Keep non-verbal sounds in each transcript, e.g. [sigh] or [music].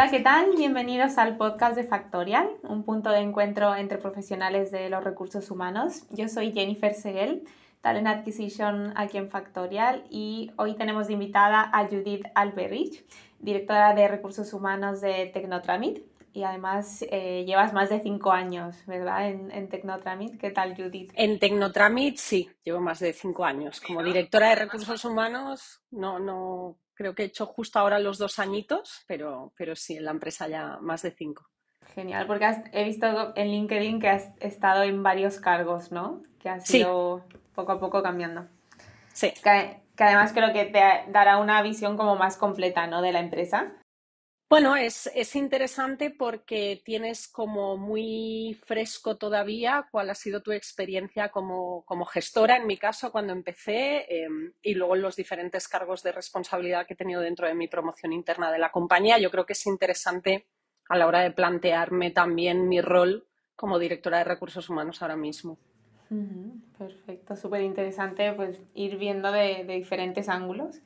Hola, ¿qué tal? Bienvenidos al podcast de Factorial, un punto de encuentro entre profesionales de los recursos humanos. Yo soy Jennifer Segel, Talent Acquisition aquí en Factorial, y hoy tenemos de invitada a Judith Alberich, directora de recursos humanos de Tecnotramit. Y además eh, llevas más de cinco años, ¿verdad? En, en ¿Qué tal, Judith? En Tecnotramit sí, llevo más de cinco años. Como directora de recursos humanos, no, no, creo que he hecho justo ahora los dos añitos, pero, pero sí, en la empresa ya más de cinco. Genial, porque has, he visto en LinkedIn que has estado en varios cargos, ¿no? Que has ido poco a poco cambiando. Sí. Que, que, además creo que te dará una visión como más completa, ¿no? De la empresa. Bueno, es, es, interesante porque tienes como muy fresco todavía cuál ha sido tu experiencia como, gestora, en mi caso, cuando empecé, em, y luego los diferentes cargos de responsabilidad que he tenido dentro de mi promoción interna de la compañía. Yo creo que es interesante a la hora de plantearme también mi rol como directora de recursos humanos ahora mismo. Perfecto, súper interesante pues, ir viendo de diferentes ángulos.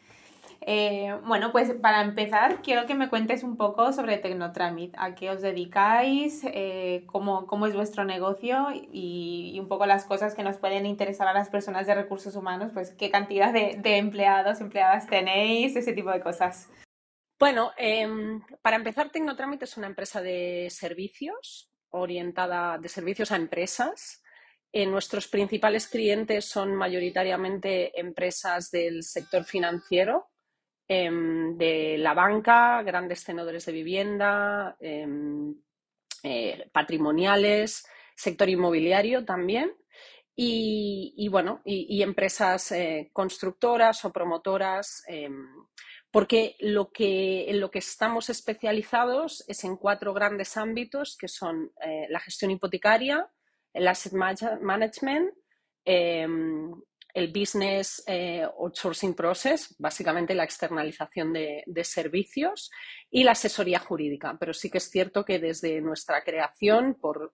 Eh, bueno, pues para empezar, quiero que me cuentes un poco sobre Tecnotramit, a qué os dedicáis, eh, cómo, es vuestro negocio y, un poco las cosas que nos pueden interesar a las personas de recursos humanos, pues qué cantidad de, empleados, empleadas tenéis, ese tipo de cosas. Bueno, em, para empezar, Tecnotramit es una empresa de servicios orientada de servicios a empresas. Eh, nuestros principales clientes son mayoritariamente empresas del sector financiero, Em, de la banca, grandes tenedores de vivienda, em, eh, patrimoniales, sector inmobiliario también. Y, bueno, y, empresas eh, constructoras o promotoras, em, porque lo que, en lo que estamos especializados es en cuatro grandes ámbitos, que son eh, la gestión hipotecaria, el asset management, el business eh, outsourcing process, básicamente la externalización de, servicios y la asesoría jurídica. Pero sí que es cierto que desde nuestra creación, por,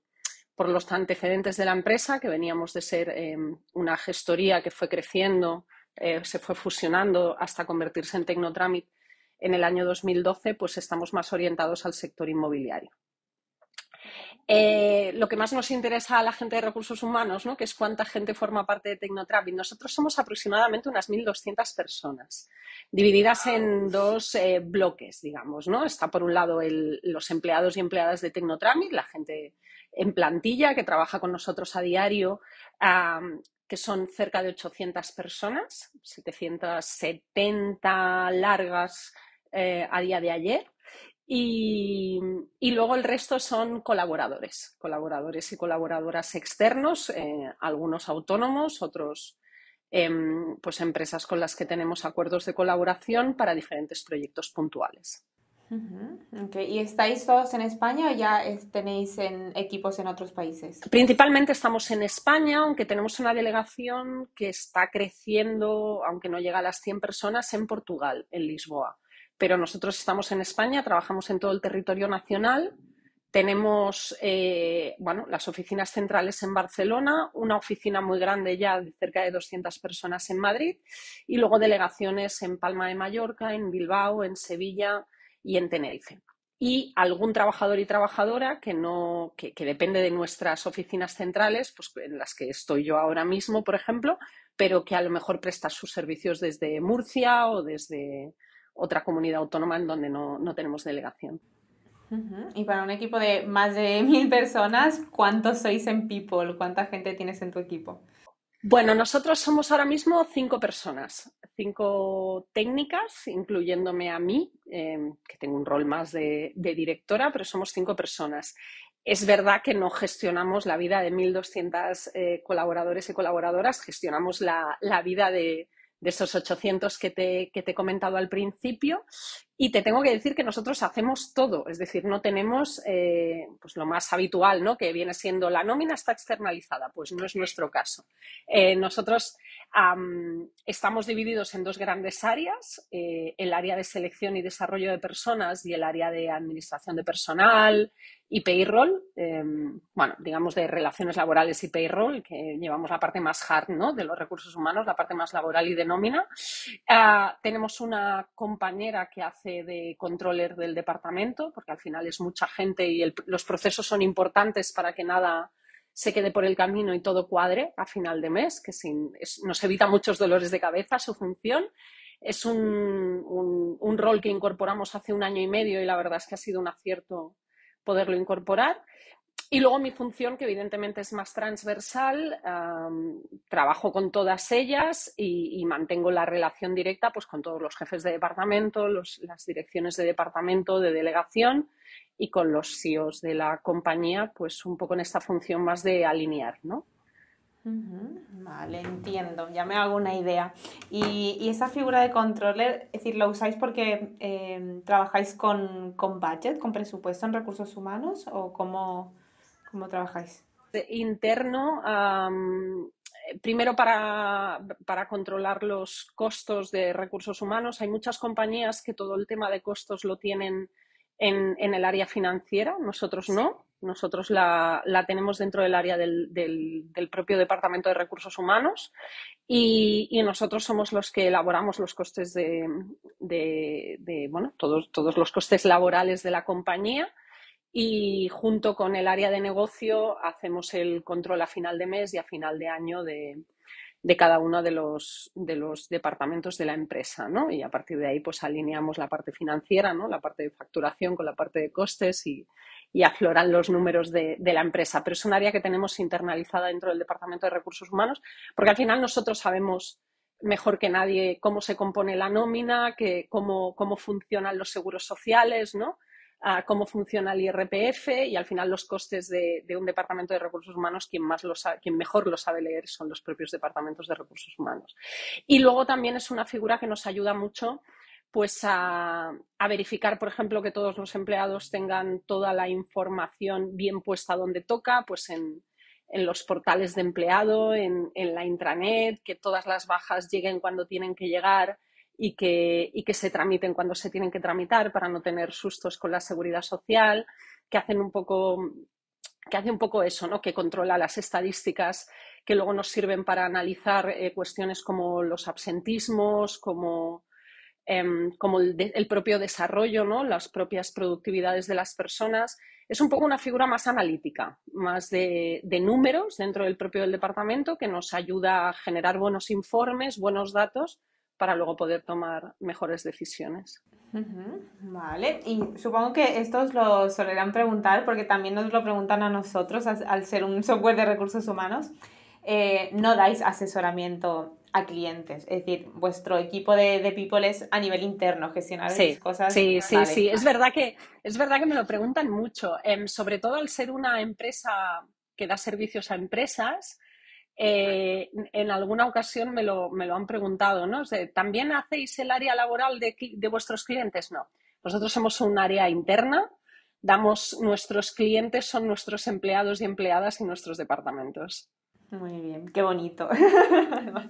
los antecedentes de la empresa, que veníamos de ser eh, una gestoría que fue creciendo, eh, se fue fusionando hasta convertirse en Tecnotramit en el año 2012, pues estamos más orientados al sector inmobiliario. Eh, lo que más nos interesa a la gente de recursos humanos, ¿no? que es cuánta gente forma parte de Tecnotrapping. Nosotros somos aproximadamente unas 1.200 personas, divididas en dos eh, bloques, digamos. ¿no? Está por un lado los empleados y empleadas de Tecnotrapping, la gente en plantilla que trabaja con nosotros a diario, que son cerca de 800 personas, 770 largas eh, a día de ayer. Y, luego el resto son colaboradores, colaboradores y colaboradoras externos, eh, algunos autónomos, otros em, pues empresas con las que tenemos acuerdos de colaboración para diferentes proyectos puntuales. ¿Y estáis todos en España o ya tenéis en equipos en otros países? Principalmente estamos en España, aunque tenemos una delegación que está creciendo, aunque no llega a las 100 personas, en Portugal, en Lisboa pero nosotros estamos en España, trabajamos en todo el territorio nacional. Tenemos eh, bueno, las oficinas centrales en Barcelona, una oficina muy grande ya de cerca de 200 personas en Madrid y luego delegaciones en Palma de Mallorca, en Bilbao, en Sevilla y en Tenerife. Y algún trabajador y trabajadora que, no, que depende de nuestras oficinas centrales, pues en las que estoy yo ahora mismo, por ejemplo, pero que a lo mejor presta sus servicios desde Murcia o desde, otra comunidad autónoma en donde no, tenemos delegación. Y para un equipo de más de [laughs] mil personas, ¿cuántos sois en People? ¿Cuánta gente tienes en tu equipo? Bueno, nosotros somos ahora mismo cinco personas, cinco técnicas, incluyéndome a mí, em, que tengo un rol más de, directora, pero somos cinco personas. Es verdad que no gestionamos la vida de 1.200 eh, colaboradores y colaboradoras, gestionamos la vida de, de esos 800 que te, que te he comentado al principio y te tengo que decir que nosotros hacemos todo, es decir, no tenemos eh, pues lo más habitual, ¿no? Que viene siendo la nómina está externalizada, pues no es nuestro caso. Eh, nosotros estamos divididos en dos grandes áreas, eh, el área de selección y desarrollo de personas y el área de administración de personal y payroll, em, bueno, digamos de relaciones laborales y payroll, que llevamos la parte más hard, ¿no? De los recursos humanos, la parte más laboral y de nómina. Ah, tenemos una compañera que hace de controller del departamento, porque al final es mucha gente y los procesos son importantes para que nada se quede por el camino y todo cuadre a final de mes, que sin, nos evita muchos dolores de cabeza su función. Es un rol que incorporamos hace un año y medio y la verdad es que ha sido un acierto poderlo incorporar. Y luego mi función, que evidentemente es más transversal, trabajo con todas ellas y, mantengo la relación directa pues, con todos los jefes de departamento, las direcciones de departamento, de delegación y con los CEOs de la compañía, pues un poco en esta función más de alinear, ¿no? Vale, entiendo, ya me hago una idea. Y, esa figura de controller, es decir, ¿lo usáis porque eh, trabajáis con, con budget, con presupuesto en recursos humanos o cómo, ¿Cómo trabajáis? Interno, primero para, para, controlar los costos de recursos humanos. Hay muchas compañías que todo el tema de costos lo tienen en, en el área financiera, nosotros no. Nosotros la, la tenemos dentro del área del, del, propio Departamento de Recursos Humanos y, nosotros somos los que elaboramos los costes de, de, de bueno, todos, todos los costes laborales de la compañía y junto con el área de negocio hacemos el control a final de mes y a final de año de, cada uno de los, de los departamentos de la empresa, ¿no? Y a partir de ahí, pues alineamos la parte financiera, ¿no? La parte de facturación con la parte de costes y, afloran los números de, la empresa. Pero es un área que tenemos internalizada dentro del Departamento de Recursos Humanos, porque al final nosotros sabemos mejor que nadie cómo se compone la nómina, cómo, cómo funcionan los seguros sociales, ¿no? cómo funciona el IRPF y al final los costes de, un departamento de recursos humanos, quien, mejor lo sabe leer son los propios departamentos de recursos humanos. Y luego también es una figura que nos ayuda mucho pues a, verificar, por ejemplo, que todos los empleados tengan toda la información bien puesta donde toca, pues en, los portales de empleado, en, la intranet, que todas las bajas lleguen cuando tienen que llegar, y que, se tramiten cuando se tienen que tramitar para no tener sustos con la seguridad social, que hacen un poco que hace un poco eso, que controla las estadísticas que luego nos sirven para analizar eh, cuestiones como los absentismos, como, em, el, propio desarrollo, ¿no? las propias productividades de las personas. Es un poco una figura más analítica, más de, números dentro del propio departamento que nos ayuda a generar buenos informes, buenos datos para luego poder tomar mejores decisiones. Vale, y supongo que estos lo solerán preguntar porque también nos lo preguntan a nosotros al, ser un software de recursos humanos. Eh, no dais asesoramiento a clientes, es decir, vuestro equipo de, people es a nivel interno, gestionar esas cosas. Sí, sí, sí, es verdad, que, es verdad que me lo preguntan mucho, em, sobre todo al ser una empresa que da servicios a empresas, eh, en alguna ocasión me lo, han preguntado, ¿no? ¿También hacéis el área laboral de, vuestros clientes? No. Nosotros somos un área interna, damos nuestros clientes, son nuestros empleados y empleadas y nuestros departamentos. Muy bien, qué bonito.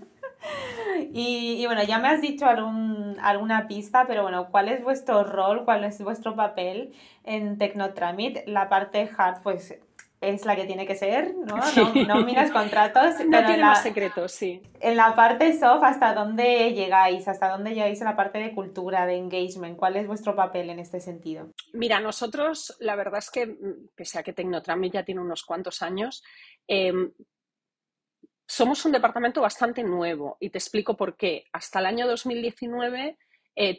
[laughs] y, bueno, ya me has dicho alguna pista, pero bueno, ¿cuál es vuestro rol, cuál es vuestro papel en Tecnotramit? La parte hard, pues es la que tiene que ser, ¿no? [laughs] No, contratos. no tiene secretos, sí. En la parte soft, ¿hasta dónde llegáis? ¿Hasta dónde llegáis en la parte de cultura, de engagement? ¿Cuál es vuestro papel en este sentido? Mira, nosotros, la verdad es que, mm, pese a que Tecnotramit ya tiene unos cuantos años, em, somos un departamento bastante nuevo y te explico por qué. Hasta el año 2019, eh,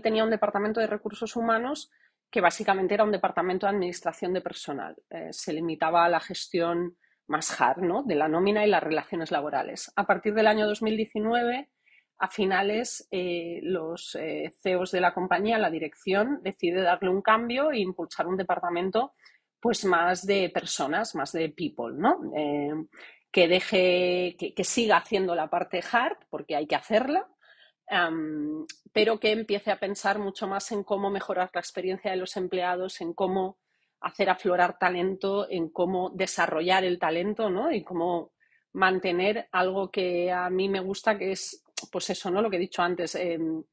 tenía un departamento de recursos humanos que básicamente era un departamento de administración de personal. Eh, se limitaba a la gestión más hard ¿no? de la nómina y las relaciones laborales. A partir del año 2019, a finales, eh, los eh, CEOs de la compañía, la dirección, decide darle un cambio e impulsar un departamento pues más de personas, más de people, ¿no? que deje, que, que siga haciendo la parte hard, porque hay que hacerla, pero que empiece a pensar mucho más en cómo mejorar la experiencia de los empleados, en cómo hacer aflorar talento, en cómo desarrollar el talento, ¿no? Y cómo mantener algo que a mí me gusta, que es, pues eso, ¿no? Lo que he dicho antes. Em,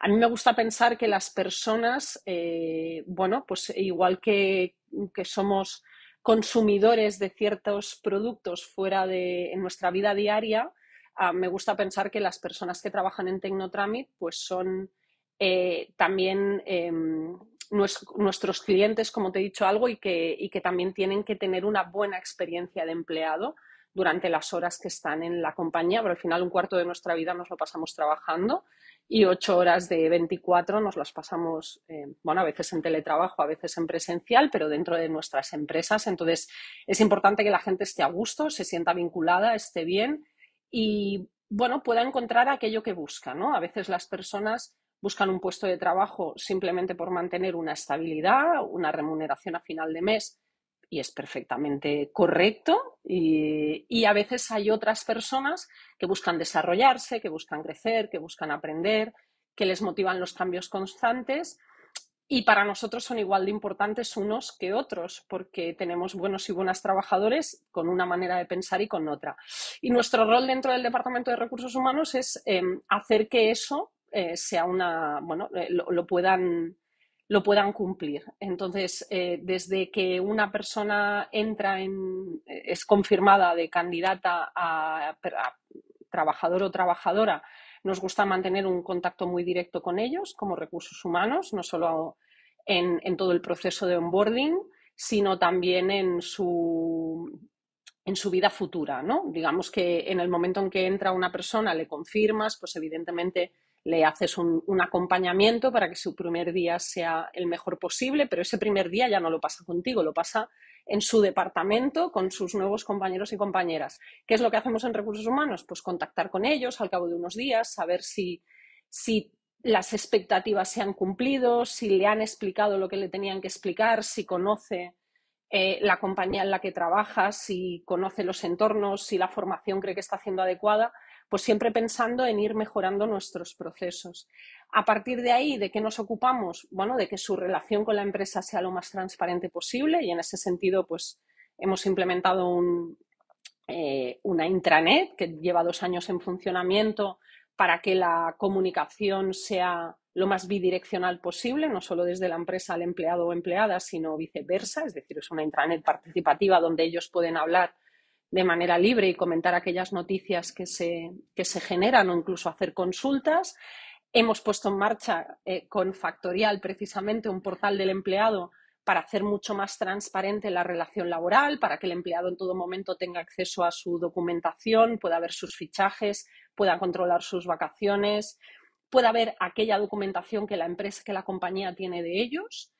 a mí me gusta pensar que las personas, eh, bueno, pues igual que, somos consumidores de ciertos productos fuera de nuestra vida diaria, Ah, me gusta pensar que las personas que trabajan en Tecnotramit pues son eh, también em, nuestros clientes, como te he dicho algo, y que, también tienen que tener una buena experiencia de empleado durante las horas que están en la compañía, pero al final un cuarto de nuestra vida nos lo pasamos trabajando y ocho horas de 24 nos las pasamos, em, bueno, a veces en teletrabajo, a veces en presencial, pero dentro de nuestras empresas. Entonces, es importante que la gente esté a gusto, se sienta vinculada, esté bien y, bueno, pueda encontrar aquello que busca, ¿no? A veces las personas buscan un puesto de trabajo simplemente por mantener una estabilidad, una remuneración a final de mes, y es perfectamente correcto. Y, y, a veces hay otras personas que buscan desarrollarse, que buscan crecer, que buscan aprender, que les motivan los cambios constantes y para nosotros son igual de importantes unos que otros, porque tenemos buenos y buenas trabajadores con una manera de pensar y con otra. Y nuestro rol dentro del Departamento de Recursos Humanos es em, hacer que eso eh, sea una, bueno, eh, lo, puedan, cumplir. Entonces, eh, desde que una persona entra en, es confirmada de candidata a trabajador o trabajadora nos gusta mantener un contacto muy directo con ellos como recursos humanos, no solo en, todo el proceso de onboarding, sino también en su, en su vida futura, ¿no? Digamos que en el momento en que entra una persona, le confirmas, pues evidentemente le haces un, acompañamiento para que su primer día sea el mejor posible, pero ese primer día ya no lo pasa contigo, lo pasa en su departamento con sus nuevos compañeros y compañeras. ¿Qué es lo que hacemos en recursos humanos? Pues contactar con ellos al cabo de unos días, saber si, las expectativas se han cumplido, si le han explicado lo que le tenían que explicar, si conoce eh, la compañía en la que trabaja, si conoce los entornos, si la formación cree que está haciendo adecuada pues siempre pensando en ir mejorando nuestros procesos. A partir de ahí, ¿de qué nos ocupamos? Bueno, de que su relación con la empresa sea lo más transparente posible y en ese sentido, pues hemos implementado eh, una intranet que lleva dos años en funcionamiento para que la comunicación sea lo más bidireccional posible, no solo desde la empresa al empleado o empleada, sino viceversa, es decir, es una intranet participativa donde ellos pueden hablar de manera libre y comentar aquellas noticias que se, se generan o incluso hacer consultas. Hemos puesto en marcha eh, con Factorial precisamente un portal del empleado para hacer mucho más transparente la relación laboral, para que el empleado en todo momento tenga acceso a su documentación, pueda ver sus fichajes, pueda controlar sus vacaciones, pueda ver aquella documentación que la empresa, que la compañía tiene de ellos.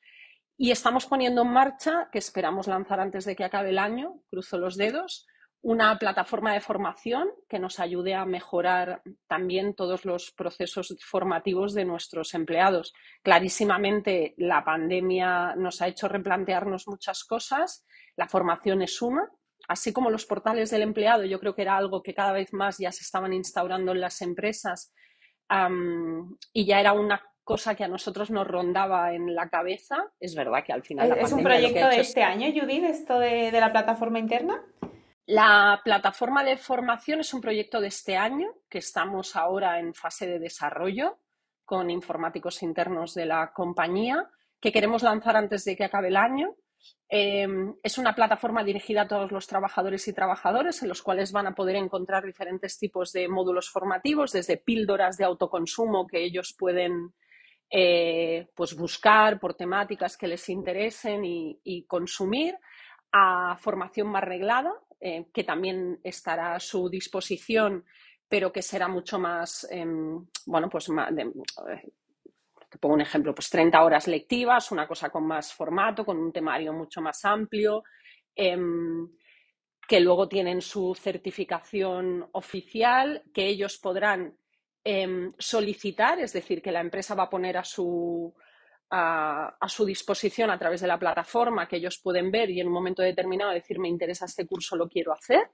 Y estamos poniendo en marcha, que esperamos lanzar antes de que acabe el año, cruzo los dedos, una plataforma de formación que nos ayude a mejorar también todos los procesos formativos de nuestros empleados. Clarísimamente, la pandemia nos ha hecho replantearnos muchas cosas. La formación es una, así como los portales del empleado. Yo creo que era algo que cada vez más ya se estaban instaurando en las empresas y ya era una cosa que a nosotros nos rondaba en la cabeza. Es verdad que al final... ¿Es un proyecto de este año, Judith, esto de la plataforma interna? La plataforma de formación es un proyecto de este año que estamos ahora en fase de desarrollo con informáticos internos de la compañía que queremos lanzar antes de que acabe el año. Em, es una plataforma dirigida a todos los trabajadores y trabajadoras en los cuales van a poder encontrar diferentes tipos de módulos formativos, desde píldoras de autoconsumo que ellos pueden eh, pues buscar por temáticas que les interesen y consumir, a formación más reglada, eh, que también estará a su disposición, pero que será mucho más, em, bueno, pues eh, te pongo un ejemplo, pues 30 horas lectivas, una cosa con más formato, con un temario mucho más amplio, em, que luego tienen su certificación oficial, que ellos podrán em, solicitar, es decir, que la empresa va a poner a su a, su disposición a través de la plataforma que ellos pueden ver y en un momento determinado decir me interesa este curso, lo quiero hacer.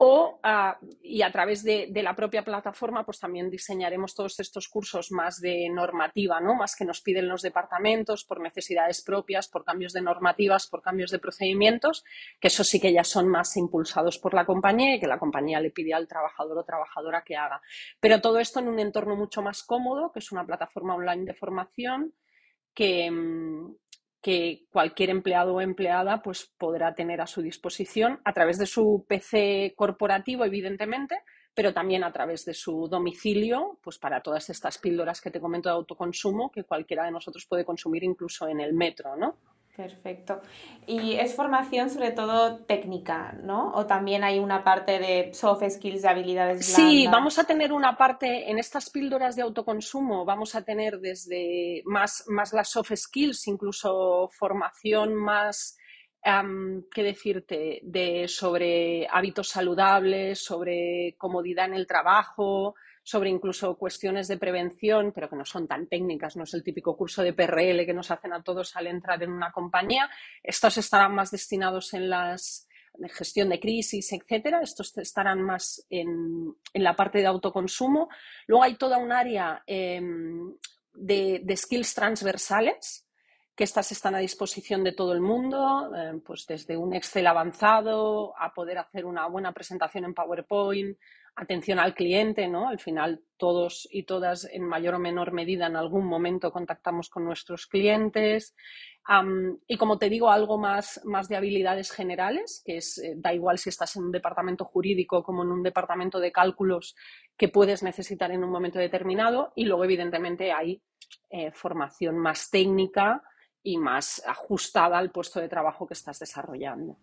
O, y a través de, la propia plataforma, pues también diseñaremos todos estos cursos más de normativa, ¿no? Más que nos piden los departamentos por necesidades propias, por cambios de normativas, por cambios de procedimientos, que eso sí que ya son más impulsados por la compañía y que la compañía le pide al trabajador o trabajadora que haga. Pero todo esto en un entorno mucho más cómodo, que es una plataforma online de formación, Mm, que, cualquier empleado o empleada pues, podrá tener a su disposición a través de su PC corporativo, evidentemente, pero también a través de su domicilio, pues para todas estas píldoras que te comento de autoconsumo que cualquiera de nosotros puede consumir incluso en el metro, ¿no? Perfecto. Y es formación sobre todo técnica, ¿no? ¿O también hay una parte de soft skills, de habilidades blandas? Sí, vamos a tener una parte en estas píldoras de autoconsumo, vamos a tener desde más, las soft skills, incluso formación más, ¿qué decirte?, de, sobre hábitos saludables, sobre comodidad en el trabajo, sobre incluso cuestiones de prevención, pero que no son tan técnicas, no es el típico curso de PRL que nos hacen a todos al entrar en una compañía. Estos estarán más destinados en la gestión de crisis, etcétera. Estos estarán más en, la parte de autoconsumo. Luego hay toda un área em, de, skills transversales que estas están a disposición de todo el mundo, em, pues desde un Excel avanzado a poder hacer una buena presentación en PowerPoint, atención al cliente, ¿no? Al final todos y todas en mayor o menor medida en algún momento contactamos con nuestros clientes. y como te digo, algo más, de habilidades generales, que es, eh, da igual si estás en un departamento jurídico como en un departamento de cálculos que puedes necesitar en un momento determinado. Y luego, evidentemente, hay eh, formación más técnica y más ajustada al puesto de trabajo que estás desarrollando.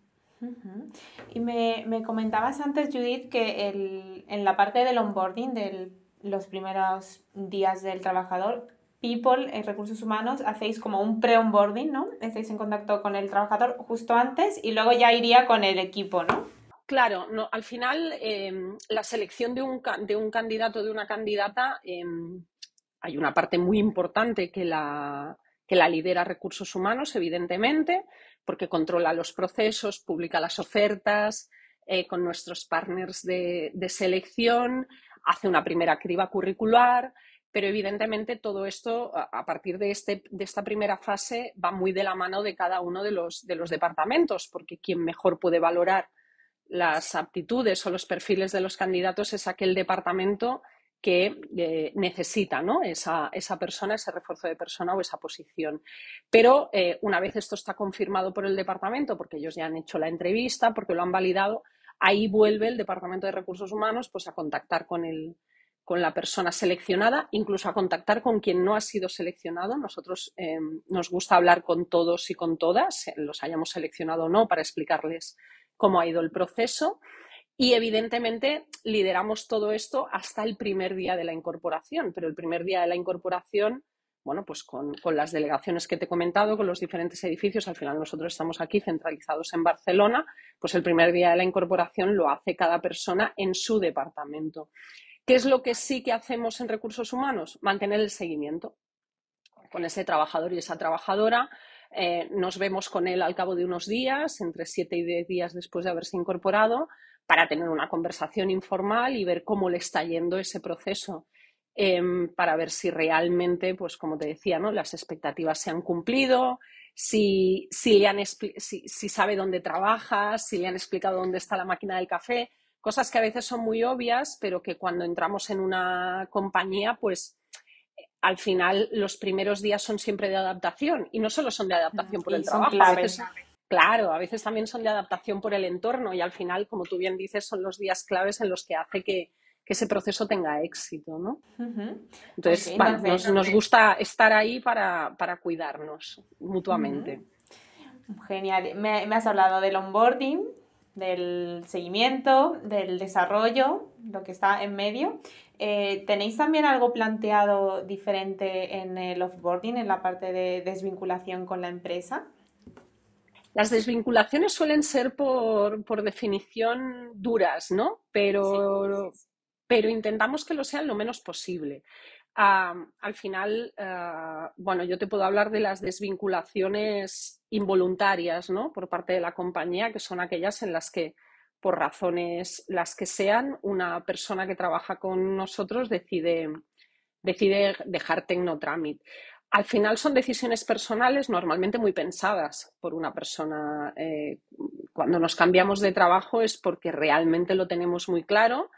Y me, comentabas antes, Judith, que en la parte del onboarding, de los primeros días del trabajador, People, en eh, recursos humanos, hacéis como un pre-onboarding, ¿no? Estáis en contacto con el trabajador justo antes y luego ya iría con el equipo, ¿no? Claro, no, al final em, la selección de un, de un candidato, de una candidata, em, hay una parte muy importante que que la lidera recursos humanos, evidentemente, porque controla los procesos, publica las ofertas eh, con nuestros partners de, selección, hace una primera criba curricular, pero evidentemente todo esto, a partir este, de, esta primera fase, va muy de la mano de cada uno de los, departamentos, porque quien mejor puede valorar las aptitudes o los perfiles de los candidatos es aquel departamento que eh, necesita esa, persona, ese refuerzo de persona o esa posición. Pero eh, una vez esto está confirmado por el departamento, porque ellos ya han hecho la entrevista, porque lo han validado, ahí vuelve el Departamento de Recursos Humanos pues, a contactar con, la persona seleccionada, incluso a contactar con quien no ha sido seleccionado. Nosotros eh, nos gusta hablar con todos y con todas, los hayamos seleccionado o no, para explicarles cómo ha ido el proceso. Y evidentemente lideramos todo esto hasta el primer día de la incorporación, pero el primer día de la incorporación, bueno, pues con, las delegaciones que te he comentado, con los diferentes edificios, al final nosotros estamos aquí centralizados en Barcelona, pues el primer día de la incorporación lo hace cada persona en su departamento. ¿Qué es lo que sí que hacemos en recursos humanos? Mantener el seguimiento con ese trabajador y esa trabajadora. Eh, nos vemos con él al cabo de unos días, entre siete y diez días después de haberse incorporado, para tener una conversación informal y ver cómo le está yendo ese proceso, em, para ver si realmente, pues como te decía, ¿no? las expectativas se han cumplido, si, si, le han, si, si sabe dónde trabaja, si le han explicado dónde está la máquina del café, cosas que a veces son muy obvias, pero que cuando entramos en una compañía, pues al final los primeros días son siempre de adaptación y no solo son de adaptación por el trabajo, Claro, a veces también son de adaptación por el entorno y al final, como tú bien dices, son los días claves en los que hace que, ese proceso tenga éxito, ¿no? Entonces, nos, eh, gusta estar ahí para, cuidarnos mutuamente. Genial. Me, has hablado del onboarding, del seguimiento, del desarrollo, lo que está en medio. Eh, ¿Tenéis también algo planteado diferente en el offboarding, en la parte de desvinculación con la empresa? Las desvinculaciones suelen ser por, definición duras, ¿no? Pero, pero intentamos que lo sean lo menos posible. al final, ah, bueno, yo te puedo hablar de las desvinculaciones involuntarias, Por parte de la compañía, que son aquellas en las que, por razones las que sean, una persona que trabaja con nosotros decide, decide dejar Tecnotramit. Al final son decisiones personales normalmente muy pensadas por una persona. Eh, cuando nos cambiamos de trabajo es porque realmente lo tenemos muy claro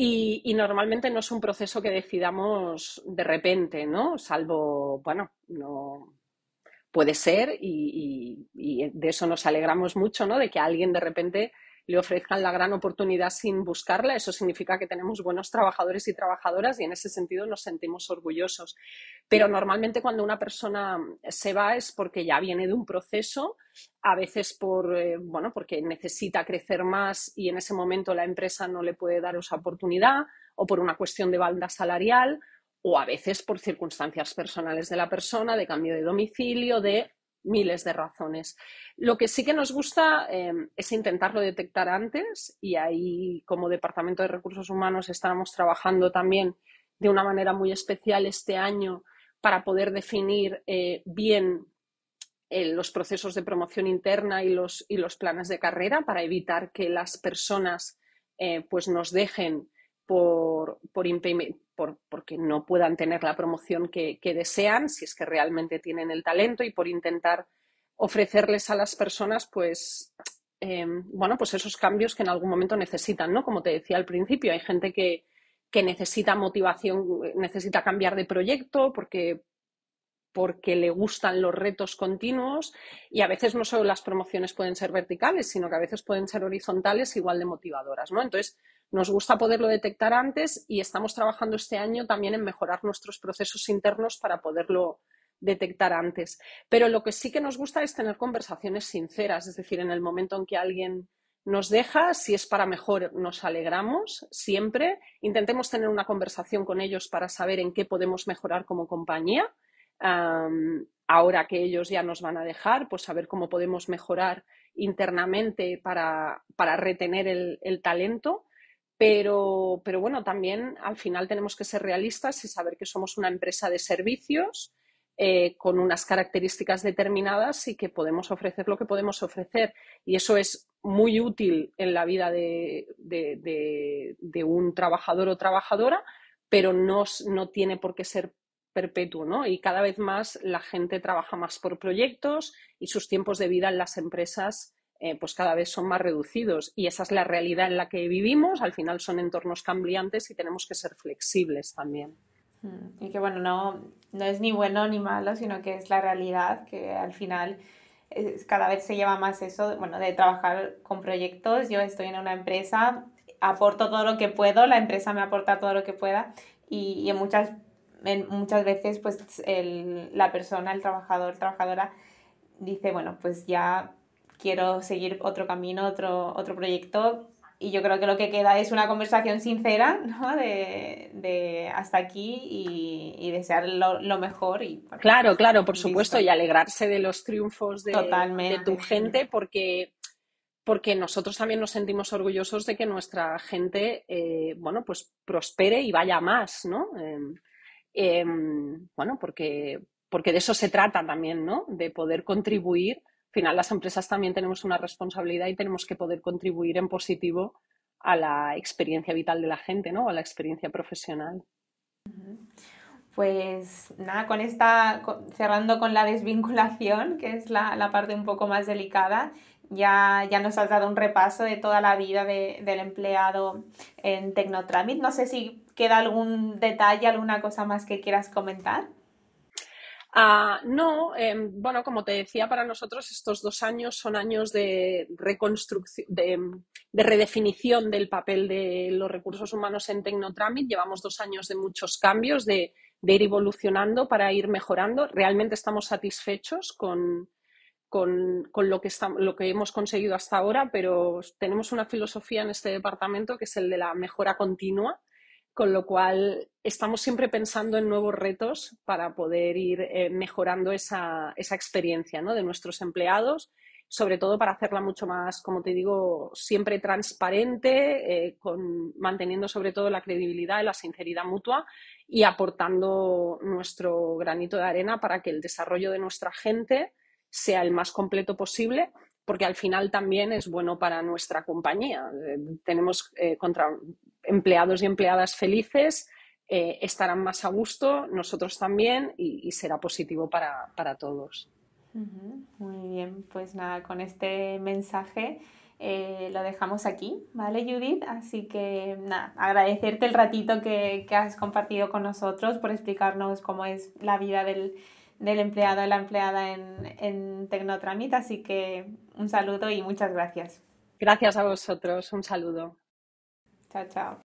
y, normalmente no es un proceso que decidamos de repente, ¿no? Salvo, bueno, no puede ser y, y de eso nos alegramos mucho, ¿no? De que alguien de repente le ofrezcan la gran oportunidad sin buscarla. Eso significa que tenemos buenos trabajadores y trabajadoras y en ese sentido nos sentimos orgullosos. Pero normalmente cuando una persona se va es porque ya viene de un proceso, a veces por, eh, bueno, porque necesita crecer más y en ese momento la empresa no le puede dar esa oportunidad o por una cuestión de banda salarial o a veces por circunstancias personales de la persona, de cambio de domicilio, de miles de razones. Lo que sí que nos gusta eh, es intentarlo detectar antes y ahí como Departamento de Recursos Humanos estamos trabajando también de una manera muy especial este año para poder definir eh, bien eh, los procesos de promoción interna y los, y los planes de carrera para evitar que las personas pues nos dejen por, por, impedimento porque no puedan tener la promoción que, desean, si es que realmente tienen el talento y por intentar ofrecerles a las personas, pues, em, bueno, pues esos cambios que en algún momento necesitan, ¿no? Como te decía al principio, hay gente que, necesita motivación, necesita cambiar de proyecto porque, porque le gustan los retos continuos y a veces no solo las promociones pueden ser verticales, sino que a veces pueden ser horizontales igual de motivadoras, ¿no? Entonces, nos gusta poderlo detectar antes y estamos trabajando este año también en mejorar nuestros procesos internos para poderlo detectar antes. Pero lo que sí que nos gusta es tener conversaciones sinceras, es decir, en el momento en que alguien nos deja, si es para mejor, nos alegramos siempre. Intentemos tener una conversación con ellos para saber en qué podemos mejorar como compañía. ahora que ellos ya nos van a dejar, pues saber cómo podemos mejorar internamente para, retener el talento pero, bueno, también al final tenemos que ser realistas y saber que somos una empresa de servicios eh, con unas características determinadas y que podemos ofrecer lo que podemos ofrecer. Y eso es muy útil en la vida de, un trabajador o trabajadora, pero no, tiene por qué ser perpetuo, Y cada vez más la gente trabaja más por proyectos y sus tiempos de vida en las empresas eh, pues cada vez son más reducidos y esa es la realidad en la que vivimos. Al final son entornos cambiantes y tenemos que ser flexibles también. Mm, y que bueno, no, no es ni bueno ni malo, sino que es la realidad, que al final cada vez se lleva más eso, bueno, de trabajar con proyectos. Yo estoy en una empresa, aporto todo lo que puedo, la empresa me aporta todo lo que pueda y, muchas, veces pues la persona, el trabajador, trabajadora dice, bueno, pues ya quiero seguir otro camino, otro, otro proyecto. Y yo creo que lo que queda es una conversación sincera, [laughs] ¿no? De, hasta aquí y, desear lo, mejor. Y, claro, claro, por supuesto, y alegrarse de los triunfos de, tu gente, porque porque nosotros también nos sentimos orgullosos de que nuestra gente, eh, bueno, pues prospere y vaya más, ¿no? Em, em, bueno, porque, porque de eso se trata también, ¿no? De poder contribuir final las empresas también tenemos una responsabilidad y tenemos que poder contribuir en positivo a la experiencia vital de la gente, ¿no? a la experiencia profesional. Pues nada, con esta, cerrando con la desvinculación, que es la, parte un poco más delicada, ya, ya, nos has dado un repaso de toda la vida del empleado en Tecnotramit. No sé si queda algún detalle, alguna cosa más que quieras comentar. Ah, no, em, bueno, como te decía, para nosotros estos dos años son años de em, de, redefinición del papel de los recursos humanos en Tecnotrámite, Llevamos dos años de muchos cambios, de, ir evolucionando para ir mejorando. Realmente estamos satisfechos con, lo, que lo que hemos conseguido hasta ahora, pero tenemos una filosofía en este departamento que es el de la mejora continua con lo cual estamos siempre pensando en nuevos retos para poder ir eh, mejorando esa, experiencia ¿no? de nuestros empleados, sobre todo para hacerla mucho más, como te digo, siempre transparente, eh, con, manteniendo sobre todo la credibilidad y la sinceridad mutua y aportando nuestro granito de arena para que el desarrollo de nuestra gente sea el más completo posible porque al final también es bueno para nuestra compañía. Eh, tenemos eh, contra empleados y empleadas felices, eh, estarán más a gusto, nosotros también, y, será positivo para, todos. Muy bien, pues nada, con este mensaje lo dejamos aquí, ¿vale, Judith? Así que nada, agradecerte el ratito que, que, has compartido con nosotros por explicarnos cómo es la vida del, del empleado y la empleada en, en Tecnotramit. Así que un saludo y muchas gracias. Gracias a vosotros, un saludo. Chao, chao.